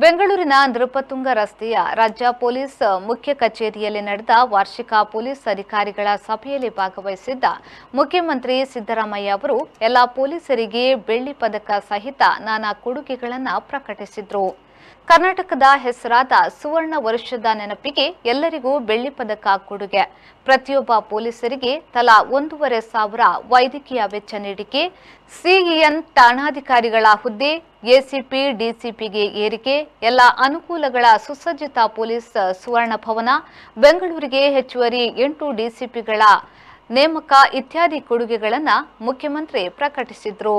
ಬೆಂಗಳೂರಿನ ನೃಪತುಂಗ ರಸ್ತೆಯ ರಾಜ್ಯ ಪೊಲೀಸ್ ಮುಖ್ಯ ಕಚೇರಿಯಲ್ಲಿ ನಡೆದ ವಾರ್ಷಿಕ ಪೊಲೀಸ್ ಅಧಿಕಾರಿಗಳ ಸಭೆಯಲ್ಲಿ ಭಾಗವಹಿಸಿದ್ದ ಮುಖ್ಯಮಂತ್ರಿ ಸಿದ್ದರಾಮಯ್ಯ ಅವರು ಎಲ್ಲ ಪೊಲೀಸರಿಗೆ ಬೆಳ್ಳಿ ಪದಕ ಸಹಿತ ನಾನಾ ಕೊಡುಗೆಗಳನ್ನು ಪ್ರಕಟಿಸಿದ್ರು ಕರ್ನಾಟಕದ ಹೆಸರಾದ ಸುವರ್ಣ ವರುಷದ ನೆನಪಿಗೆ ಎಲ್ಲರಿಗೂ ಬೆಳ್ಳಿ ಪದಕ ಕೊಡುಗೆ ಪ್ರತಿಯೊಬ್ಬ ಪೊಲೀಸರಿಗೆ ತಲಾ ಒಂದೂವರೆ ಸಾವಿರ ವೈದ್ಯಕೀಯ ವೆಚ್ಚ ನೀಡಿಕೆ ಸಿಇಎನ್ ಠಾಣಾಧಿಕಾರಿಗಳ ಹುದ್ದೆ ಎಸಿಪಿ ಡಿಸಿಪಿಗೆ ಏರಿಕೆ ಎಲ್ಲ ಅನುಕೂಲಗಳ ಸುಸಜ್ಜಿತ ಪೊಲೀಸ್ ಸುವರ್ಣ ಭವನ ಬೆಂಗಳೂರಿಗೆ ಹೆಚ್ಚುವರಿ ಎಂಟು ಡಿಸಿಪಿಗಳ ನೇಮಕ ಇತ್ಯಾದಿ ಕೊಡುಗೆಗಳನ್ನು ಮುಖ್ಯಮಂತ್ರಿ ಪ್ರಕಟಿಸಿದರು